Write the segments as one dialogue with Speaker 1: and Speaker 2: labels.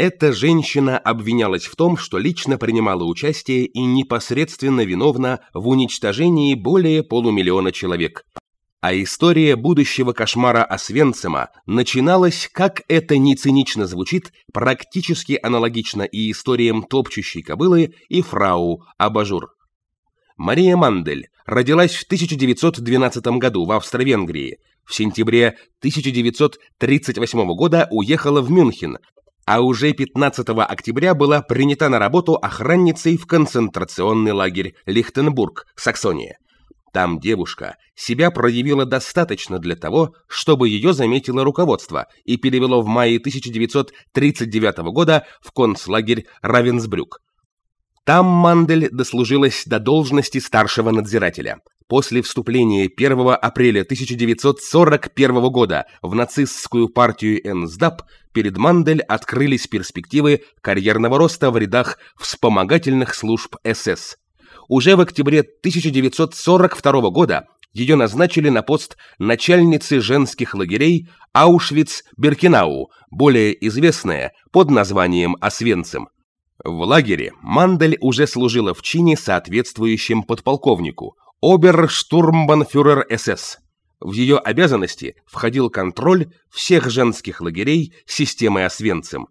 Speaker 1: Эта женщина обвинялась в том, что лично принимала участие и непосредственно виновна в уничтожении более полумиллиона человек. А история будущего кошмара Освенцима начиналась, как это не цинично звучит, практически аналогично и историям топчущей кобылы и фрау Абажур. Мария Мандель родилась в 1912 году в Австро-Венгрии, в сентябре 1938 года уехала в Мюнхен, а уже 15 октября была принята на работу охранницей в концентрационный лагерь Лихтенбург, Саксония. Там девушка себя проявила достаточно для того, чтобы ее заметило руководство и перевело в мае 1939 года в концлагерь Равенсбрюк. Там Мандель дослужилась до должности старшего надзирателя. После вступления 1 апреля 1941 года в нацистскую партию НСДАП перед Мандель открылись перспективы карьерного роста в рядах вспомогательных служб СС. Уже в октябре 1942 года ее назначили на пост начальницы женских лагерей Аушвиц-Беркенау, более известная под названием Освенцим. В лагере Мандель уже служила в чине соответствующем подполковнику, оберштурмбанфюрер СС. В ее обязанности входил контроль всех женских лагерей системы Освенцим.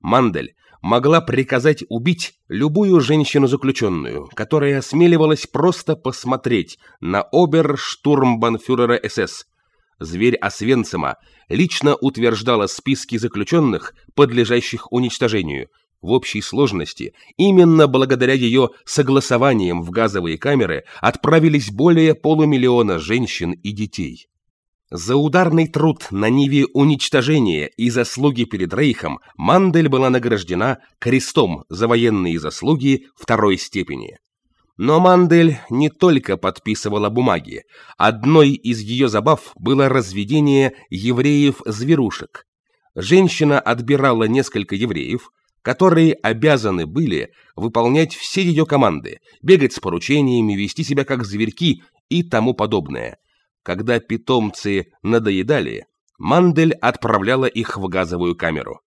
Speaker 1: Мандель могла приказать убить любую женщину-заключенную, которая осмеливалась просто посмотреть на оберштурмбанфюрера СС. Зверь Освенцима лично утверждала списки заключенных, подлежащих уничтожению – в общей сложности именно благодаря ее согласованиям в газовые камеры отправились более полумиллиона женщин и детей. За ударный труд на ниве уничтожения и заслуги перед Рейхом Мандель была награждена крестом за военные заслуги второй степени. Но Мандель не только подписывала бумаги. Одной из ее забав было разведение евреев-зверушек. Женщина отбирала несколько евреев, которые обязаны были выполнять все ее команды, бегать с поручениями, вести себя как зверьки и тому подобное. Когда питомцы надоедали, Мандель отправляла их в газовую камеру.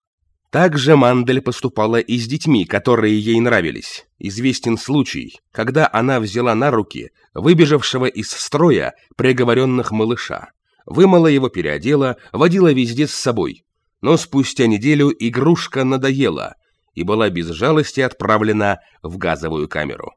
Speaker 1: Также Мандель поступала и с детьми, которые ей нравились. Известен случай, когда она взяла на руки выбежавшего из строя приговоренных малыша, вымыла его, переодела, водила везде с собой. Но спустя неделю игрушка надоела, и была без жалости отправлена в газовую камеру.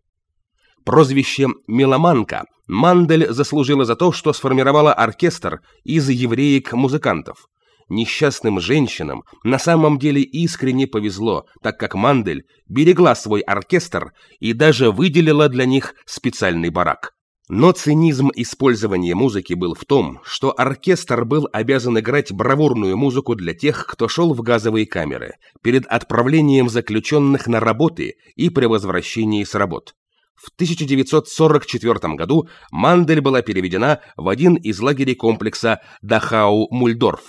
Speaker 1: Прозвище «меломанка» Мандель заслужила за то, что сформировала оркестр из евреек-музыкантов. Несчастным женщинам на самом деле искренне повезло, так как Мандель берегла свой оркестр и даже выделила для них специальный барак. Но цинизм использования музыки был в том, что оркестр был обязан играть бравурную музыку для тех, кто шел в газовые камеры, перед отправлением заключенных на работы и при возвращении с работ. В 1944 году Мандель была переведена в один из лагерей комплекса Дахау-Мульдорф.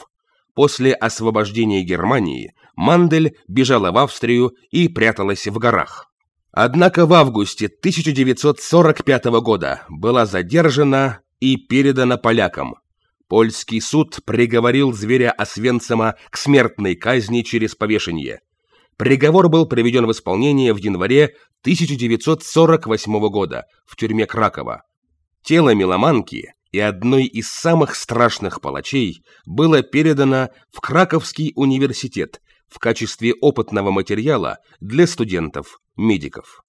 Speaker 1: После освобождения Германии Мандель бежала в Австрию и пряталась в горах. Однако в августе 1945 года была задержана и передана полякам. Польский суд приговорил зверя Освенцима к смертной казни через повешение. Приговор был приведен в исполнение в январе 1948 года в тюрьме Кракова. Тело меломанки и одной из самых страшных палачей было передано в Краковский университет в качестве опытного материала для студентов-медиков.